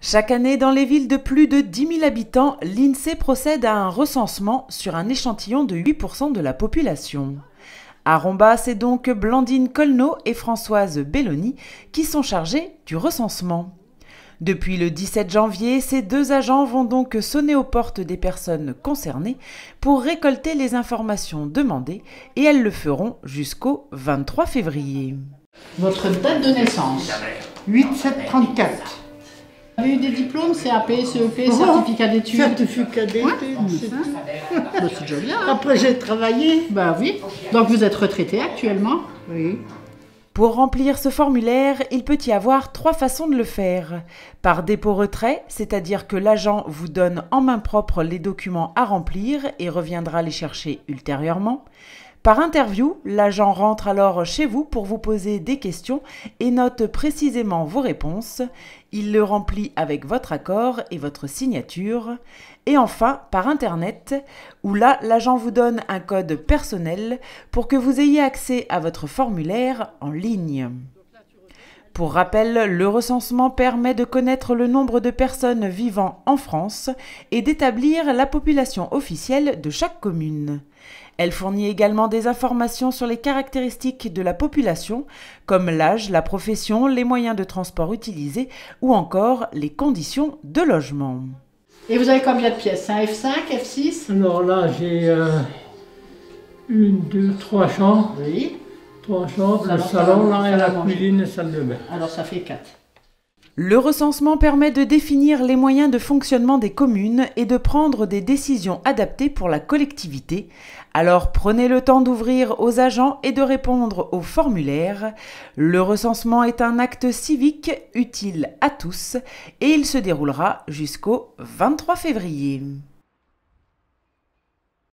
Chaque année, dans les villes de plus de 10 000 habitants, l'INSEE procède à un recensement sur un échantillon de 8 de la population. À Romba, c'est donc Blandine Colneau et Françoise Belloni qui sont chargées du recensement. Depuis le 17 janvier, ces deux agents vont donc sonner aux portes des personnes concernées pour récolter les informations demandées et elles le feront jusqu'au 23 février. Votre date de naissance 8 avez eu des diplômes, CAP, CEP, certificat d'études. Certificat d'études, c'est bah, c'est bien. Hein. Après, j'ai travaillé. Bah oui. Donc, vous êtes retraité actuellement Oui. Pour remplir ce formulaire, il peut y avoir trois façons de le faire. Par dépôt retrait, c'est-à-dire que l'agent vous donne en main propre les documents à remplir et reviendra les chercher ultérieurement. Par interview, l'agent rentre alors chez vous pour vous poser des questions et note précisément vos réponses. Il le remplit avec votre accord et votre signature. Et enfin, par Internet, où là, l'agent vous donne un code personnel pour que vous ayez accès à votre formulaire en ligne. Pour rappel, le recensement permet de connaître le nombre de personnes vivant en France et d'établir la population officielle de chaque commune. Elle fournit également des informations sur les caractéristiques de la population, comme l'âge, la profession, les moyens de transport utilisés ou encore les conditions de logement. Et vous avez combien de pièces Un F5, F6 Alors là, j'ai euh, une, deux, trois chambres. Oui le Alors ça fait Le recensement permet de définir les moyens de fonctionnement des communes et de prendre des décisions adaptées pour la collectivité. Alors prenez le temps d'ouvrir aux agents et de répondre aux formulaires. Le recensement est un acte civique utile à tous et il se déroulera jusqu'au 23 février.